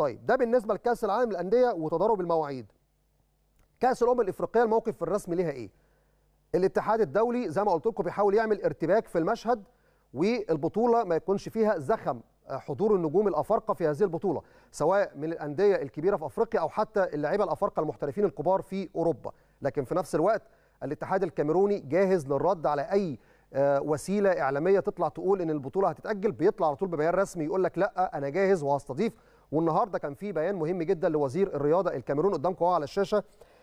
طيب ده بالنسبه لكاس العالم للانديه وتضارب المواعيد كاس الامم الافريقيه الموقف الرسمي ليها ايه الاتحاد الدولي زي ما قلت لكم بيحاول يعمل ارتباك في المشهد والبطوله ما يكونش فيها زخم آه، حضور النجوم الافارقه في هذه البطوله سواء من الانديه الكبيره في افريقيا او حتى اللعيبه الافارقه المحترفين الكبار في اوروبا لكن في نفس الوقت الاتحاد الكاميروني جاهز للرد على اي آه، وسيله اعلاميه تطلع تقول ان البطوله هتتاجل بيطلع على طول ببيان رسمي يقول لك لا انا جاهز وهستضيف والنهارده كان في بيان مهم جدا لوزير الرياضه الكاميروني قدامكم اهو على الشاشه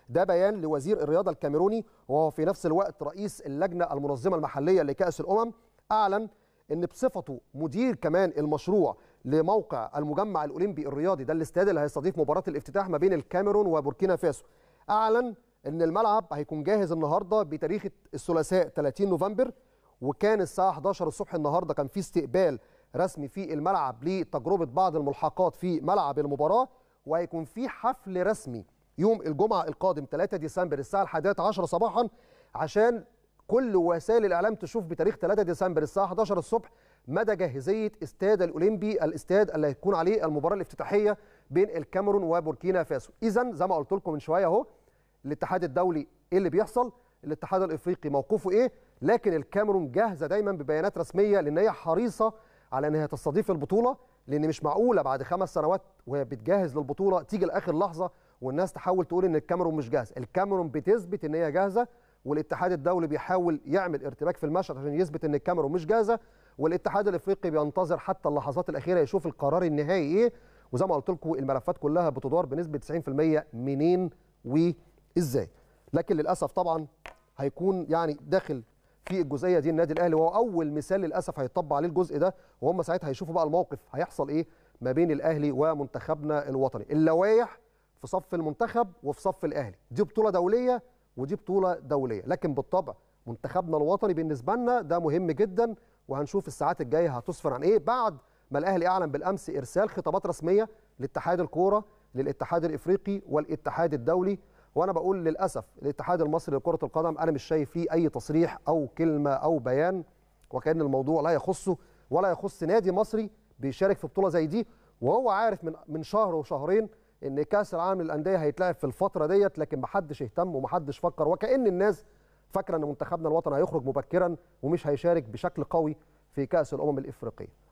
ده بيان لوزير الرياضه الكاميروني وهو في نفس الوقت رئيس اللجنه المنظمه المحليه لكاس الامم اعلن ان بصفته مدير كمان المشروع لموقع المجمع الاولمبي الرياضي ده الاستاد اللي هيستضيف مباراه الافتتاح ما بين الكاميرون وبوركينا فاسو اعلن ان الملعب هيكون جاهز النهارده بتاريخ الثلاثاء 30 نوفمبر وكان الساعه 11 الصبح النهارده كان في استقبال رسمي في الملعب لتجربه بعض الملحقات في ملعب المباراه وهيكون في حفل رسمي يوم الجمعه القادم 3 ديسمبر الساعه 11 صباحا عشان كل وسائل الاعلام تشوف بتاريخ 3 ديسمبر الساعه 11 الصبح مدى جاهزيه استاد الاولمبي الاستاد اللي هيكون عليه المباراه الافتتاحيه بين الكاميرون وبوركينا فاسو اذا زي ما قلت لكم من شويه اهو الاتحاد الدولي ايه اللي بيحصل الاتحاد الافريقي موقفه ايه لكن الكاميرون جاهزه دايما ببيانات رسميه لان هي حريصه على انها تستضيف البطوله لان مش معقوله بعد خمس سنوات وهي بتجهز للبطوله تيجي لاخر لحظه والناس تحاول تقول ان الكاميرون مش جاهز الكاميرون بتثبت ان هي جاهزه والاتحاد الدولي بيحاول يعمل ارتباك في المشهد عشان يثبت ان الكاميرون مش جاهزه والاتحاد الافريقي بينتظر حتى اللحظات الاخيره يشوف القرار النهائي ايه وزي ما قلت لكم الملفات كلها بتدار بنسبه 90% منين وازاي لكن للاسف طبعا هيكون يعني داخل في الجزئيه دي النادي الاهلي وهو اول مثال للاسف هيطبق عليه الجزء ده وهم ساعتها هيشوفوا بقى الموقف هيحصل ايه ما بين الاهلي ومنتخبنا الوطني اللوائح في صف المنتخب وفي صف الاهلي دي بطوله دوليه ودي بطوله دوليه لكن بالطبع منتخبنا الوطني بالنسبه لنا ده مهم جدا وهنشوف الساعات الجايه هتسفر عن ايه بعد ما الاهلي اعلن بالامس ارسال خطابات رسميه لاتحاد الكوره للاتحاد الافريقي والاتحاد الدولي وانا بقول للاسف الاتحاد المصري لكره القدم انا مش شايف فيه اي تصريح او كلمه او بيان وكان الموضوع لا يخصه ولا يخص نادي مصري بيشارك في بطوله زي دي وهو عارف من من شهر وشهرين ان كاس العالم للانديه هيتلعب في الفتره ديت لكن محدش اهتم ومحدش فكر وكان الناس فاكره ان منتخبنا الوطني هيخرج مبكرا ومش هيشارك بشكل قوي في كاس الامم الافريقيه